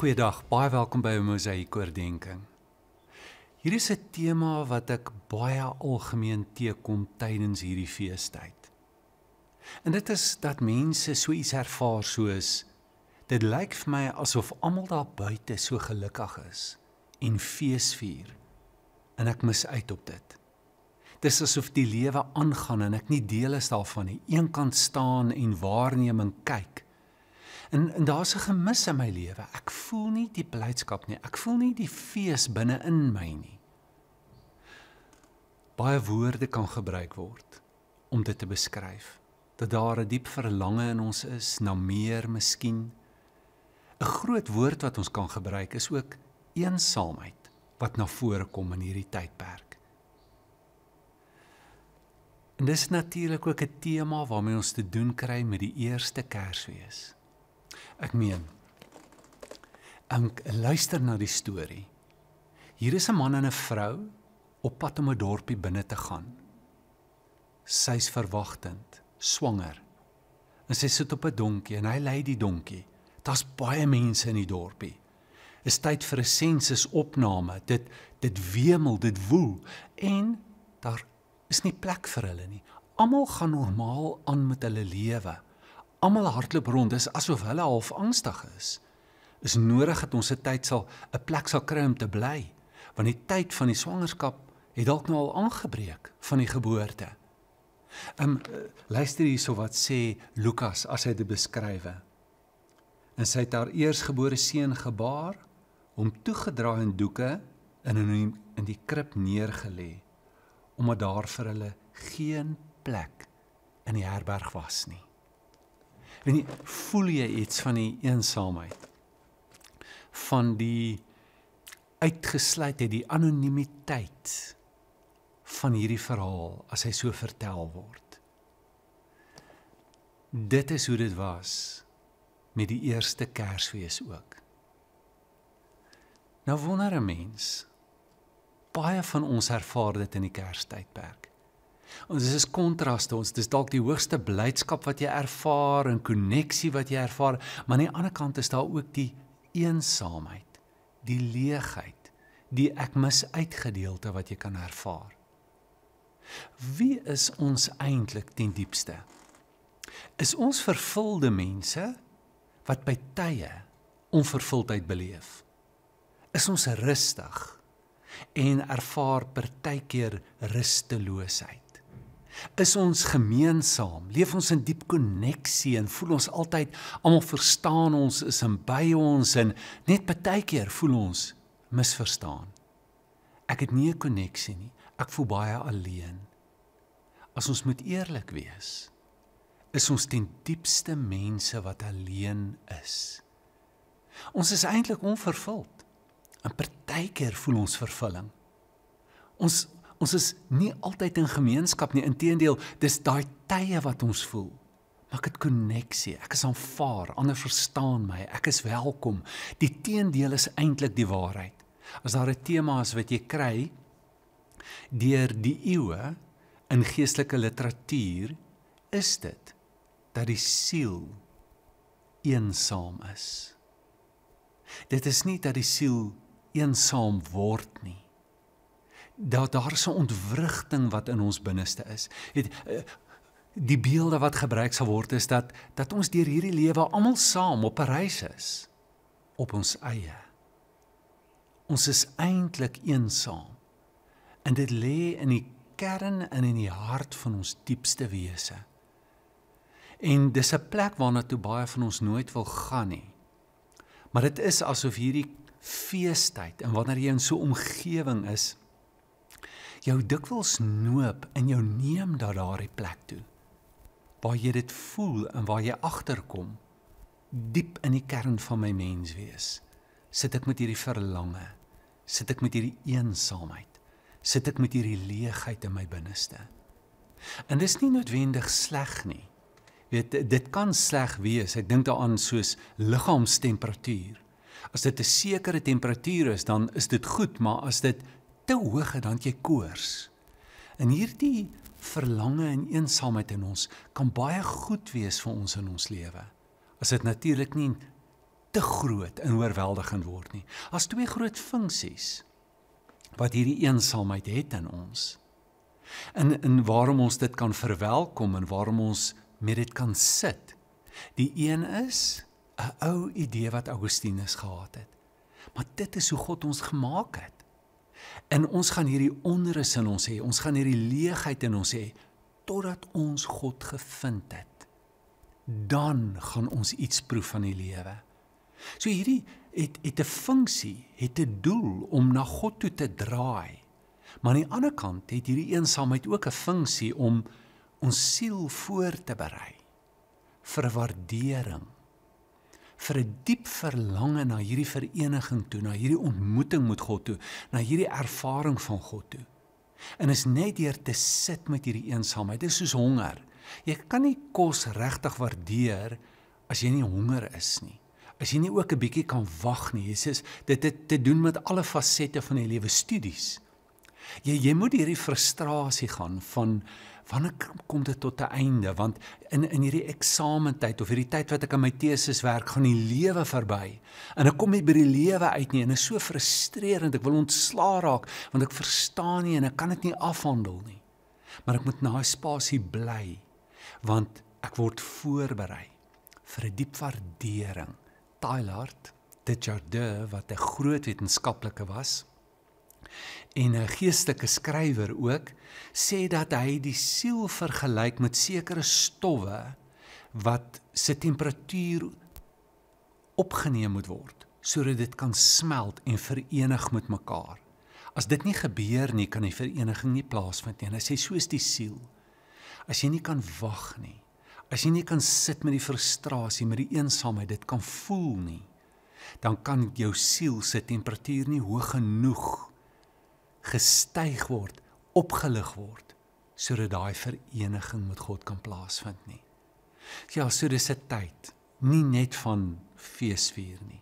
Goeiedag, baie welkom by Mosaïek oordeenking. Hier is 'n tema wat ek baie algemeen teekom tydens hierdie feestyd. En dit is dat mense so iets ervaar soos dit lyk vir my asof almal daar buite so gelukkig is en feesvier en ek mis uit op dit. Dis asof die lewe aangaan en ek nie deel is daarvan nie. Eenkant staan en waarneem en kyk. En, en daar's 'n gemis in my lewe. Ek voel nie die blydskap nie. Ek voel nie die fees binne in my nie. Baie woorde kan gebruik word om dit te beskryf. Dat daar 'n diep verlange in ons is na meer, miskien. 'n Groot woord wat ons kan gebruik is ook eensaamheid wat na vore kom in hierdie tydperk. En dis natuurlik ook 'n tema waarmee ons te doen kry met die eerste Kersfees. Ek meen. Ek luister na die storie. Hier is 'n man en 'n vrou op pad om 'n dorpie binne te gaan. Sy's verwagtend, swanger. En sy sit op 'n donkie en hy lei die donkie. Daar's baie mense in die dorpie. Is tyd vir 'n sensusopname. Dit dit wemel, dit woel en daar is nie plek vir hulle nie. Almal gaan normaal aan met hulle lewe. Almal hardloop rond, dis asof hulle half angstig is. Is nodig dat ons se tyd sal 'n plek sal kry om te bly, want die tyd van die swangerskap het dalk nou al aangebreek van die geboorte. Um luister hierso wat sê Lukas as hy dit beskryf. En sy het haar eersgebore seun gebaar, hom toegedraai in doeke en in die, in die krib neergelê, omdat daar vir hulle geen plek in die herberg was nie. En jy, voel jy iets van die eensaamheid? Van die uitgesluitheid, die anonimiteit van hierdie verhaal as hy so vertel word. Dit is hoe dit was met die eerste Kersfees ook. Nou wonder 'n mens baie van ons ervaar dit in die Kerstydperk. Ons oh, is kontraste ons. Dis dalk die hoogste blydskap wat jy ervaar en koneksie wat jy ervaar, maar aan die ander kant is daar ook die eensaamheid, die leegheid, die ek mis uitgedeelte wat jy kan ervaar. Wie is ons eintlik ten diepste? Is ons vervulde mense wat by tye onvervuldheid beleef? Is ons rustig en ervaar partykeer rusteloosheid? is ons gemeenskap. Leef ons in diep koneksie en voel ons altyd almal verstaan ons is en by ons en net baie keer voel ons misverstaan. Ek het nie 'n koneksie nie. Ek voel baie alleen. As ons moet eerlik wees, is ons ten diepste mense wat alleen is. Ons is eintlik onvervuld. En partykeer voel ons vervulling. Ons Ons is nie altyd in gemeenskap nie. Inteendeel, dis daai tye wat ons voel. Maak dit koneksie. Ek is aanvaar. Ander verstaan my. Ek is welkom. Die teendeel is eintlik die waarheid. As daar 'n tema is wat jy kry deur die eeue in geestelike literatuur, is dit dat die siel eensaam is. Dit is nie dat die siel eensaam word nie dat daar so 'n ontwrigting wat in ons binneste is. Het eh, die beelde wat gebruik sal word is dat dat ons deur hierdie lewe almal saam op 'n reis is op ons eie. Ons is eintlik eensaam. En dit lê in die kern en in die hart van ons diepste wese. En dis 'n plek waarna toe baie van ons nooit wil gaan nie. Maar dit is asof hierdie feestyd en wanneer jy in so 'n omgewing is, jou dikwels noop en jou neem na daardie plek toe waar jy dit voel en waar jy agterkom diep in die kern van my mens wees sit ek met hierdie verlange sit ek met hierdie eensaamheid sit ek met hierdie leegheid in my binneste en dis nie noodwendig sleg nie weet dit kan sleg wees ek dink daaraan soos liggaamstemperatuur As dit 'n sekere temperatuur is, dan is dit goed, maar as dit te hoog en dan jy koors. En hierdie verlange en eensaamheid in ons kan baie goed wees vir ons in ons lewe. As dit natuurlik nie te groot en oorweldigend word nie. As twee groot funksies wat hierdie eensaamheid het in ons. En en waarom ons dit kan verwelkom en waarom ons met dit kan sit. Die een is 'n ou idee wat Augustinus gehad het. Maar dit is hoe God ons gemaak het. En ons gaan hierdie onrus in ons hê, ons gaan hierdie leegheid in ons hê totdat ons God gevind het. Dan gaan ons iets proef van die lewe. So hierdie het het 'n funksie, het 'n doel om na God toe te draai. Maar aan die ander kant het hierdie eensaamheid ook 'n funksie om ons siel voor te berei vir waardering vir 'n diep verlange na hierdie vereniging toe, na hierdie ontmoeting met God toe, na hierdie ervaring van God toe. En is net deur te sit met hierdie eensaamheid, dit is soos honger. Jy kan nie kos regtig waardeer as jy nie honger is nie. As jy nie ook 'n bietjie kan wag nie, Jesus, dit het te doen met alle fasette van die lewe, studies. Jy jy moet hierdie frustrasie gaan van wanneer kom dit tot 'n einde? Want in in hierdie eksamentyd of hierdie tyd wat ek aan my teses werk, gaan die lewe verby. En ek kom nie by die lewe uit nie en dit is so frustrerend. Ek wil ontslaa raak want ek verstaan nie en ek kan dit nie afhandel nie. Maar ek moet na hy spasie bly want ek word voorberei vir 'n diep waardering. Tylerd, dit jaar de wat 'n groot wetenskaplike was, en 'n geestelike skrywer ook sê dat hy die siel vergelyk met sekere stowwe wat se temperatuur opgeneem moet word sodat dit kan smelt en verenig met mekaar. As dit nie gebeur nie, kan die vereniging nie plaasvind nie. Hy sê soos die siel. As jy nie kan wag nie, as jy nie kan sit met die frustrasie, met die eensaamheid, dit kan voel nie, dan kan jou siel se temperatuur nie hoog genoeg gestyg word, opgelig word sodat daai vereniging met God kan plaasvind nie. Ja, so dis 'n tyd, nie net van feesvier nie.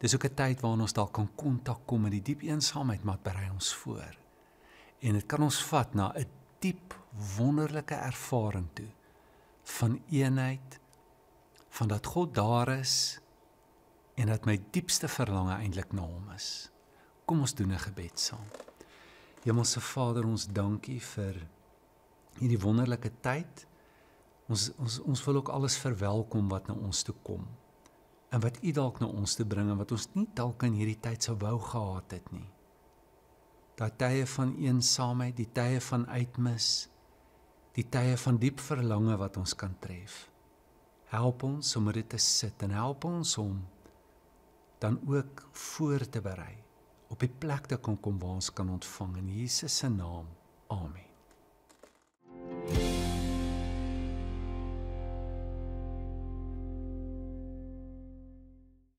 Dis ook 'n tyd waarin ons dalk kan kontak kom met die diep eensaamheid wat berei ons voor. En dit kan ons vat na 'n diep wonderlike ervaring toe van eenheid van dat God daar is en dat my diepste verlange eintlik na hom is. Kom ons doen 'n gebed saam. Hemelse Vader, ons dankie vir hierdie wonderlike tyd. Ons ons ons wil ook alles verwelkom wat na ons toe kom en wat U dalk na ons te bring en wat ons nie dalk in hierdie tyd sou wou gehad het nie. Daai tye van eensaamheid, die tye van uitmis, die tye van diep verlange wat ons kan tref. Help ons om dit te sit en help ons om dan ook voor te berei op die plek te kan kom waar ons kan ontvang in Jesus se naam. Amen.